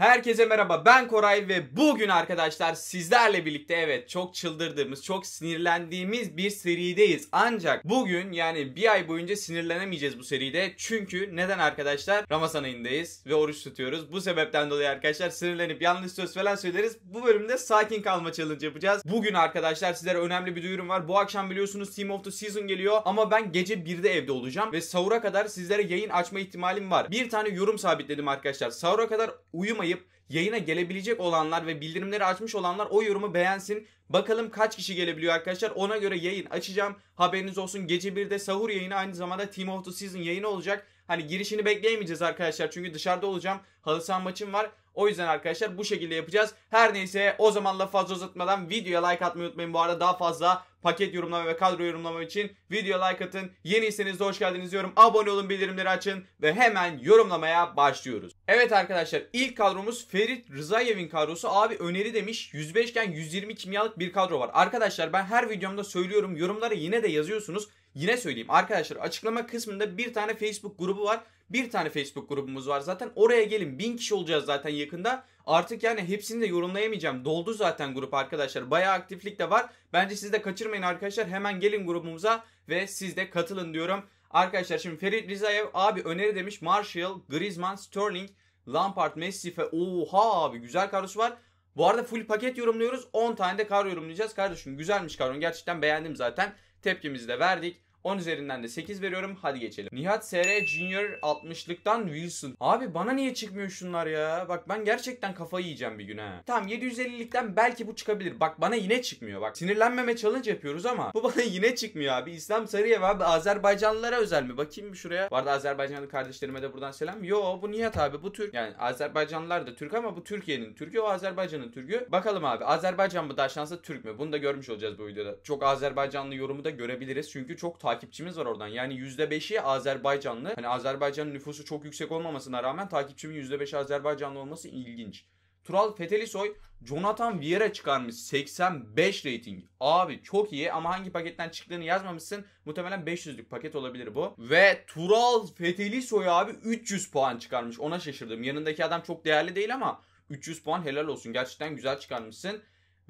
Herkese merhaba ben Koray ve bugün arkadaşlar sizlerle birlikte evet çok çıldırdığımız çok sinirlendiğimiz bir serideyiz. Ancak bugün yani bir ay boyunca sinirlenemeyeceğiz bu seride. Çünkü neden arkadaşlar Ramazan ayındayız ve oruç tutuyoruz. Bu sebepten dolayı arkadaşlar sinirlenip yanlış söz falan söyleriz. Bu bölümde sakin kalma challenge yapacağız. Bugün arkadaşlar sizlere önemli bir duyurum var. Bu akşam biliyorsunuz Team of the Season geliyor ama ben gece 1'de evde olacağım ve sahura kadar sizlere yayın açma ihtimalim var. Bir tane yorum sabitledim arkadaşlar. Sahura kadar uyumayın yayına gelebilecek olanlar ve bildirimleri açmış olanlar o yorumu beğensin. Bakalım kaç kişi gelebiliyor arkadaşlar. Ona göre yayın açacağım. Haberiniz olsun. Gece 1'de sahur yayını aynı zamanda Team of the Season yayını olacak. Hani girişini bekleyemeyeceğiz arkadaşlar. Çünkü dışarıda olacağım. Halı saha maçım var. O yüzden arkadaşlar bu şekilde yapacağız. Her neyse o zaman lafı fazla uzatmadan videoya like atmayı unutmayın. Bu arada daha fazla paket yorumlama ve kadro yorumlama için videoya like atın. Yeniyseniz de hoş geldiniz diyorum. Abone olun, bildirimleri açın ve hemen yorumlamaya başlıyoruz. Evet arkadaşlar ilk kadromuz Ferit Rızayev'in kadrosu. Abi öneri demiş 105 iken 120 kimyalık bir kadro var. Arkadaşlar ben her videomda söylüyorum. Yorumlara yine de yazıyorsunuz. Yine söyleyeyim arkadaşlar açıklama kısmında bir tane Facebook grubu var. Bir tane Facebook grubumuz var zaten. Oraya gelin. Bin kişi olacağız zaten yakında. Artık yani hepsini de yorumlayamayacağım. Doldu zaten grup arkadaşlar. Bayağı aktiflik de var. Bence siz de kaçırmayın arkadaşlar. Hemen gelin grubumuza ve siz de katılın diyorum. Arkadaşlar şimdi Ferit Rizayev abi öneri demiş. Marshall, Griezmann, Sterling, Lampard, Messi ve oha abi güzel kadrosu var. Bu arada full paket yorumluyoruz. 10 tane de kar yorumlayacağız kardeşim. Güzelmiş kadron. Gerçekten beğendim zaten. Tepkimizi de verdik. 10 üzerinden de 8 veriyorum. Hadi geçelim. Nihat SR Junior 60'lıktan Wilson. Abi bana niye çıkmıyor şunlar ya? Bak ben gerçekten kafayı yiyeceğim bir güne. ha. Tamam 750'likten belki bu çıkabilir. Bak bana yine çıkmıyor. Bak sinirlenmeme challenge yapıyoruz ama bu bana yine çıkmıyor abi. İslam Sarıyev abi Azerbaycanlılara özel mi? Bakayım bir şuraya. Bu arada Azerbaycanlı kardeşlerime de buradan selam. Yo bu Nihat abi bu Türk. Yani Azerbaycanlılar da Türk ama bu Türkiye'nin Türk'ü o Azerbaycan'ın Türk'ü. Bakalım abi Azerbaycan mı daha şanslı Türk mü? Bunu da görmüş olacağız bu videoda. Çok Azerbaycanlı yorumu da görebiliriz. Çünkü çok takipçimiz var oradan. Yani %5'i Azerbaycanlı. Hani Azerbaycan'ın nüfusu çok yüksek olmamasına rağmen takipçimin %5'i Azerbaycanlı olması ilginç. Tural Fetelisoy Jonathan Vieira çıkarmış 85 rating. Abi çok iyi ama hangi paketten çıktığını yazmamışsın. Muhtemelen 500'lük paket olabilir bu. Ve Tural Fetelisoy abi 300 puan çıkarmış. Ona şaşırdım. Yanındaki adam çok değerli değil ama 300 puan helal olsun. Gerçekten güzel çıkarmışsın.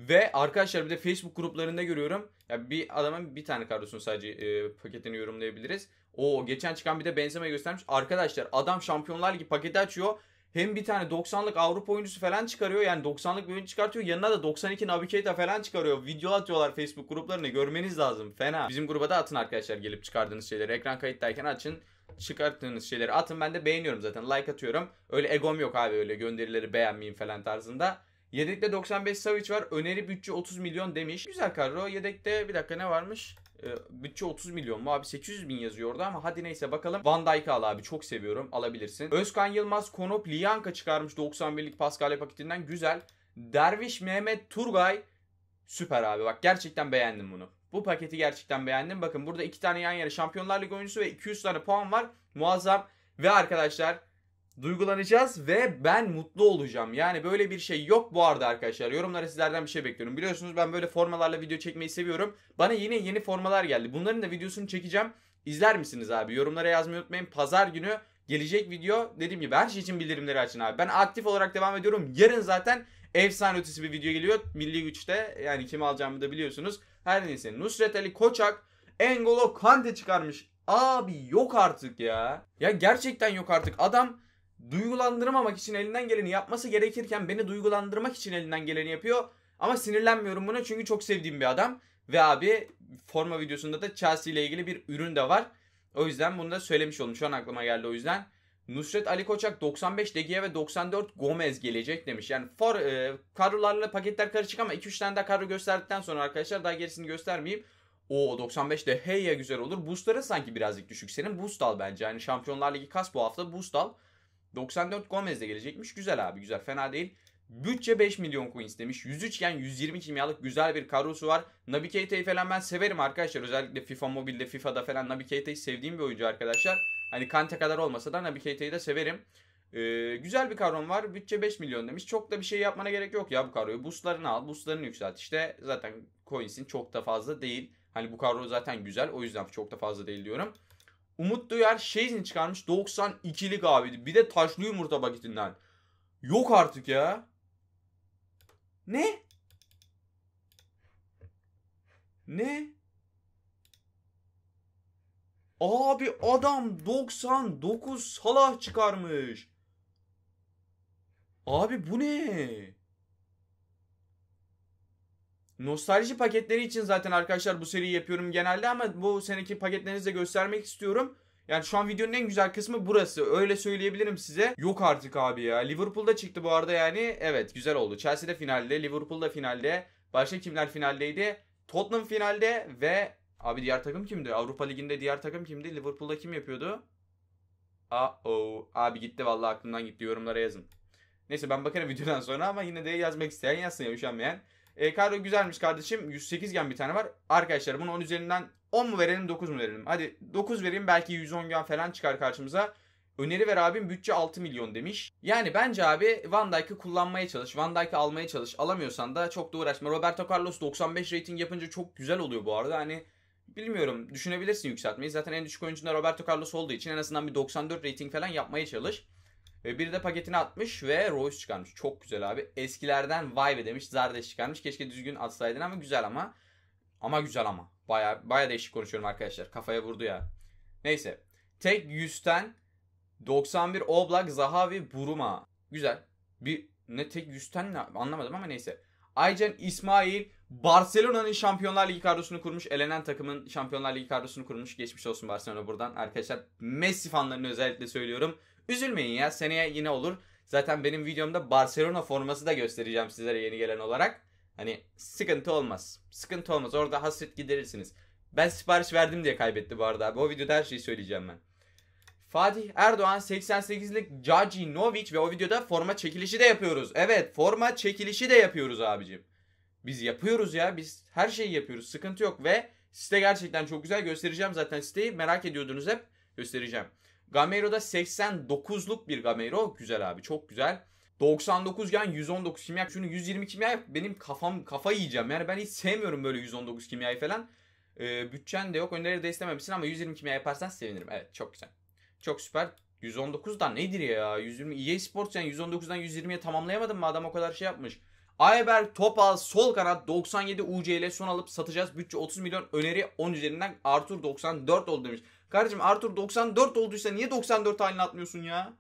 Ve arkadaşlar bir de Facebook gruplarında görüyorum. Ya bir adamın bir tane kadrosunu sadece e, paketini yorumlayabiliriz. O geçen çıkan bir de Benzema'yı göstermiş. Arkadaşlar adam Şampiyonlar gibi paketi açıyor. Hem bir tane 90'lık Avrupa oyuncusu falan çıkarıyor. Yani 90'lık bir oyuncu çıkartıyor. Yanına da 92 Nabi Keita falan çıkarıyor. Video atıyorlar Facebook gruplarını Görmeniz lazım. Fena. Bizim gruba da atın arkadaşlar gelip çıkardığınız şeyleri. Ekran kayıttayken açın çıkarttığınız şeyleri atın. Ben de beğeniyorum zaten. Like atıyorum. Öyle egom yok abi öyle gönderileri beğenmeyeyim falan tarzında. Yedekte 95 Savic var. Öneri bütçe 30 milyon demiş. Güzel kadro. Yedekte bir dakika ne varmış? Ee, bütçe 30 milyon mu abi 800 bin yazıyor orada ama hadi neyse bakalım. Van Dijk'ı al abi çok seviyorum alabilirsin. Özkan Yılmaz Konop Liyanka çıkarmış 91'lik Pascal paketinden güzel. Derviş Mehmet Turgay süper abi bak gerçekten beğendim bunu. Bu paketi gerçekten beğendim. Bakın burada iki tane yan yana Şampiyonlar Ligi oyuncusu ve 200 tane puan var. Muazzam. Ve arkadaşlar duygulanacağız ve ben mutlu olacağım. Yani böyle bir şey yok bu arada arkadaşlar. Yorumlara sizlerden bir şey bekliyorum. Biliyorsunuz ben böyle formalarla video çekmeyi seviyorum. Bana yine yeni formalar geldi. Bunların da videosunu çekeceğim. İzler misiniz abi? Yorumlara yazmayı unutmayın. Pazar günü gelecek video dediğim gibi her şey için bildirimleri açın abi. Ben aktif olarak devam ediyorum. Yarın zaten efsane ötesi bir video geliyor. Milli güçte yani kim alacağımı da biliyorsunuz. Her neyse Nusret Ali Koçak Engolo Kante çıkarmış. Abi yok artık ya. Ya gerçekten yok artık. Adam duygulandırmamak için elinden geleni yapması gerekirken beni duygulandırmak için elinden geleni yapıyor. Ama sinirlenmiyorum buna çünkü çok sevdiğim bir adam. Ve abi forma videosunda da Chelsea ile ilgili bir ürün de var. O yüzden bunu da söylemiş oldum. Şu an aklıma geldi o yüzden. Nusret Ali Koçak 95 Degiye ve 94 Gomez gelecek demiş. Yani for, e, kadrolarla paketler karışık ama 2-3 tane daha kadro gösterdikten sonra arkadaşlar daha gerisini göstermeyeyim. O 95 de hey ya güzel olur. Boostların sanki birazcık düşük. Senin boost al bence. Yani Şampiyonlar Ligi kas bu hafta boost al. 94 Gomez de gelecekmiş. Güzel abi güzel fena değil. Bütçe 5 milyon coins demiş. 103 iken 120 kimyalık güzel bir karosu var. Nabi Keita'yı falan ben severim arkadaşlar. Özellikle FIFA Mobile'de, FIFA'da falan Nabi Keita'yı sevdiğim bir oyuncu arkadaşlar. Hani Kante kadar olmasa da Nabi Keita'yı da severim. Ee, güzel bir kadron var. Bütçe 5 milyon demiş. Çok da bir şey yapmana gerek yok ya bu kadroyu. Buslarını al, buslarını yükselt. İşte zaten coins'in çok da fazla değil. Hani bu kadro zaten güzel. O yüzden çok da fazla değil diyorum. Umut Duyar şeyini çıkarmış 92'lik abiydi. Bir de taşlı yumurta paketinden. Yok artık ya. Ne? Ne? Abi adam 99 salah çıkarmış. Abi bu ne? Nostalji paketleri için zaten arkadaşlar bu seriyi yapıyorum genelde ama bu seneki paketlerinizi göstermek istiyorum. Yani şu an videonun en güzel kısmı burası. Öyle söyleyebilirim size. Yok artık abi ya. Liverpool'da çıktı bu arada yani. Evet güzel oldu. Chelsea'de finalde, Liverpool'da finalde. Başka kimler finaldeydi? Tottenham finalde ve abi diğer takım kimdi? Avrupa Ligi'nde diğer takım kimdi? Liverpool'da kim yapıyordu? Uh-oh. Abi gitti vallahi aklımdan gitti. Yorumlara yazın. Neyse ben bakarım videodan sonra ama yine de yazmak isteyen yazsın ya üşenmeyen. E, kadro güzelmiş kardeşim. 108 gen bir tane var. Arkadaşlar bunu 10 üzerinden 10 mu verelim 9 mu verelim? Hadi 9 vereyim belki 110 gen falan çıkar karşımıza. Öneri ver abim bütçe 6 milyon demiş. Yani bence abi Van Dijk'ı kullanmaya çalış. Van Dijk'ı almaya çalış. Alamıyorsan da çok da uğraşma. Roberto Carlos 95 rating yapınca çok güzel oluyor bu arada. Hani bilmiyorum düşünebilirsin yükseltmeyi. Zaten en düşük oyuncunda Roberto Carlos olduğu için en azından bir 94 rating falan yapmaya çalış ve biri de paketini atmış ve Royce çıkarmış. Çok güzel abi. Eskilerden vay be demiş. Zardeş çıkarmış. Keşke düzgün atsaydın ama güzel ama. Ama güzel ama. Baya, baya değişik konuşuyorum arkadaşlar. Kafaya vurdu ya. Neyse. Tek 100'ten 91 Oblak, Zaha ve Buruma. Güzel. Bir ne tek 100'ten ne anlamadım ama neyse. Aycen İsmail Barcelona'nın Şampiyonlar Ligi kadrosunu kurmuş. Elenen takımın Şampiyonlar Ligi kadrosunu kurmuş. Geçmiş olsun Barcelona buradan. Arkadaşlar Messi fanlarını özellikle söylüyorum. Üzülmeyin ya seneye yine olur. Zaten benim videomda Barcelona forması da göstereceğim sizlere yeni gelen olarak. Hani sıkıntı olmaz. Sıkıntı olmaz. Orada hasret giderirsiniz. Ben sipariş verdim diye kaybetti bu arada abi. O videoda her şeyi söyleyeceğim ben. Fatih Erdoğan 88'lik Caci Novic ve o videoda forma çekilişi de yapıyoruz. Evet forma çekilişi de yapıyoruz abicim. Biz yapıyoruz ya biz her şeyi yapıyoruz sıkıntı yok ve site gerçekten çok güzel göstereceğim zaten siteyi merak ediyordunuz hep göstereceğim. Gameroda da 89'luk bir Gameiro. Güzel abi çok güzel. 99 gen 119 kimya. Şunu 120 kimya benim kafam kafa yiyeceğim. Yani ben hiç sevmiyorum böyle 119 kimyayı falan. Ee, bütçen de yok. Önerileri de istememişsin ama 120 kimya yaparsan sevinirim. Evet çok güzel. Çok süper. 119'dan nedir ya? 120 EA Sports yani 119'dan 120'ye tamamlayamadın mı? Adam o kadar şey yapmış. Ayber Topal sol kanat 97 UC ile son alıp satacağız. Bütçe 30 milyon öneri 10 üzerinden Arthur 94 oldu demiş. Kardeşim Arthur 94 olduysa niye 94 haline atmıyorsun ya?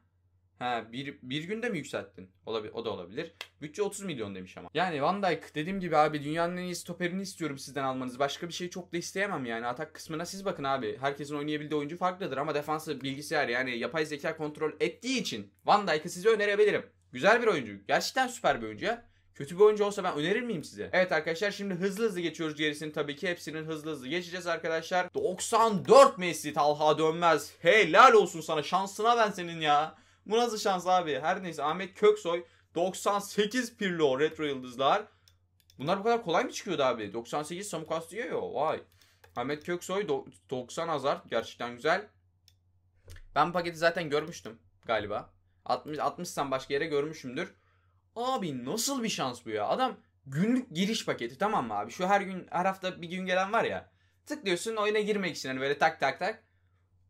Ha bir, bir günde mi yükselttin? Olabi, o da olabilir. Bütçe 30 milyon demiş ama. Yani Van Dijk dediğim gibi abi dünyanın en iyi stoperini istiyorum sizden almanız. Başka bir şey çok da isteyemem yani. Atak kısmına siz bakın abi. Herkesin oynayabildiği oyuncu farklıdır ama defansı bilgisayar yani yapay zeka kontrol ettiği için Van Dijk'ı size önerebilirim. Güzel bir oyuncu. Gerçekten süper bir oyuncu ya. Kötü bir oyuncu olsa ben önerir miyim size? Evet arkadaşlar şimdi hızlı hızlı geçiyoruz gerisini tabii ki hepsinin hızlı hızlı geçeceğiz arkadaşlar. 94 Messi Talha dönmez. Helal olsun sana şansına ben senin ya. Bu nasıl şans abi? Her neyse Ahmet Köksoy 98 Pirlo Retro Yıldızlar. Bunlar bu kadar kolay mı çıkıyordu abi? 98 Samu Castillo vay. Ahmet Köksoy 90 Hazar gerçekten güzel. Ben paketi zaten görmüştüm galiba. 60 60 başka yere görmüşümdür. Abi nasıl bir şans bu ya? Adam günlük giriş paketi tamam mı abi? Şu her gün her hafta bir gün gelen var ya. Tıklıyorsun oyuna girmek için hani böyle tak tak tak.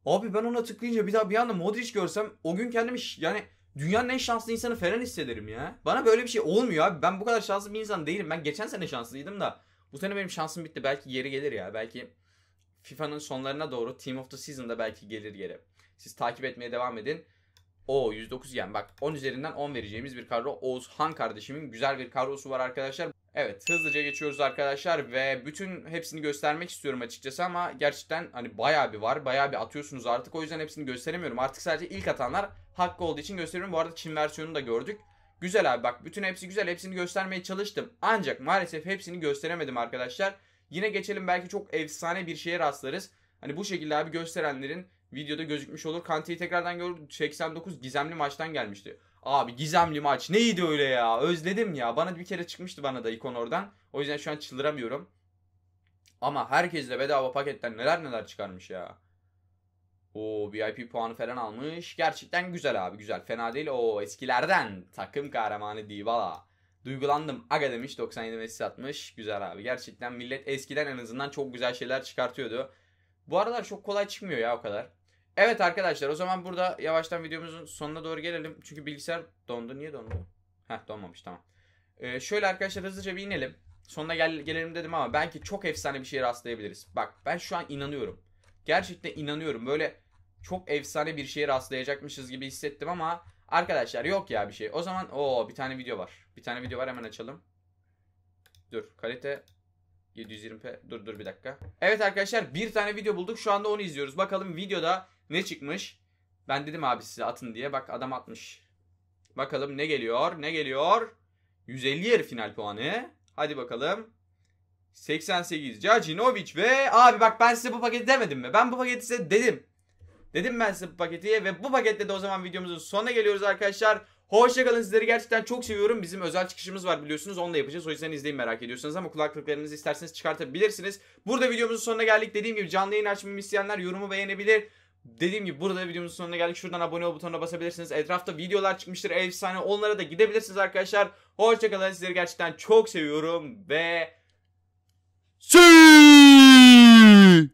Abi ben ona tıklayınca bir daha bir anda Modric görsem o gün kendimi yani dünyanın en şanslı insanı falan hissederim ya. Bana böyle bir şey olmuyor abi. Ben bu kadar şanslı bir insan değilim. Ben geçen sene şanslıydım da bu sene benim şansım bitti. Belki geri gelir ya. Belki FIFA'nın sonlarına doğru Team of the Season'da belki gelir geri. Siz takip etmeye devam edin. O 109 yani bak 10 üzerinden 10 vereceğimiz bir kadro. Oğuzhan kardeşimin güzel bir kadrosu var arkadaşlar. Evet hızlıca geçiyoruz arkadaşlar ve bütün hepsini göstermek istiyorum açıkçası ama gerçekten hani bayağı bir var. Bayağı bir atıyorsunuz artık o yüzden hepsini gösteremiyorum. Artık sadece ilk atanlar hakkı olduğu için gösteriyorum. Bu arada Çin versiyonunu da gördük. Güzel abi bak bütün hepsi güzel hepsini göstermeye çalıştım. Ancak maalesef hepsini gösteremedim arkadaşlar. Yine geçelim belki çok efsane bir şeye rastlarız. Hani bu şekilde abi gösterenlerin videoda gözükmüş olur. Kante'yi tekrardan gördük. 89 gizemli maçtan gelmişti. Abi gizemli maç neydi öyle ya? Özledim ya. Bana bir kere çıkmıştı bana da ikon oradan. O yüzden şu an çıldıramıyorum. Ama herkes de bedava paketten neler neler çıkarmış ya. O VIP puanı falan almış. Gerçekten güzel abi güzel. Fena değil. O eskilerden takım kahramanı Dybala. Duygulandım. Aga demiş 97 mesaj satmış. Güzel abi. Gerçekten millet eskiden en azından çok güzel şeyler çıkartıyordu. Bu aralar çok kolay çıkmıyor ya o kadar. Evet arkadaşlar o zaman burada yavaştan videomuzun sonuna doğru gelelim. Çünkü bilgisayar dondu. Niye dondu? Heh donmamış tamam. Ee, şöyle arkadaşlar hızlıca bir inelim. Sonuna gel gelelim dedim ama belki çok efsane bir şeye rastlayabiliriz. Bak ben şu an inanıyorum. Gerçekten inanıyorum. Böyle çok efsane bir şeye rastlayacakmışız gibi hissettim ama arkadaşlar yok ya bir şey. O zaman o bir tane video var. Bir tane video var hemen açalım. Dur kalite 720p. Dur dur bir dakika. Evet arkadaşlar bir tane video bulduk. Şu anda onu izliyoruz. Bakalım videoda ne çıkmış? Ben dedim abi size atın diye. Bak adam atmış. Bakalım ne geliyor? Ne geliyor? 150 yarı final puanı. Hadi bakalım. 88 Cacinovic ve abi bak ben size bu paketi demedim mi? Ben bu paketi size dedim. Dedim ben size bu paketiye ve bu paketle de o zaman videomuzun sonuna geliyoruz arkadaşlar. Hoşçakalın sizleri gerçekten çok seviyorum. Bizim özel çıkışımız var biliyorsunuz. Onu da yapacağız. O yüzden izleyin merak ediyorsanız ama kulaklıklarınızı isterseniz çıkartabilirsiniz. Burada videomuzun sonuna geldik. Dediğim gibi canlı yayın açmamı isteyenler yorumu beğenebilir. Dediğim gibi burada videomuzun sonuna geldik. Şuradan abone ol butonuna basabilirsiniz. Etrafta videolar çıkmıştır efsane. Onlara da gidebilirsiniz arkadaşlar. Hoşçakalın. Sizleri gerçekten çok seviyorum ve... See!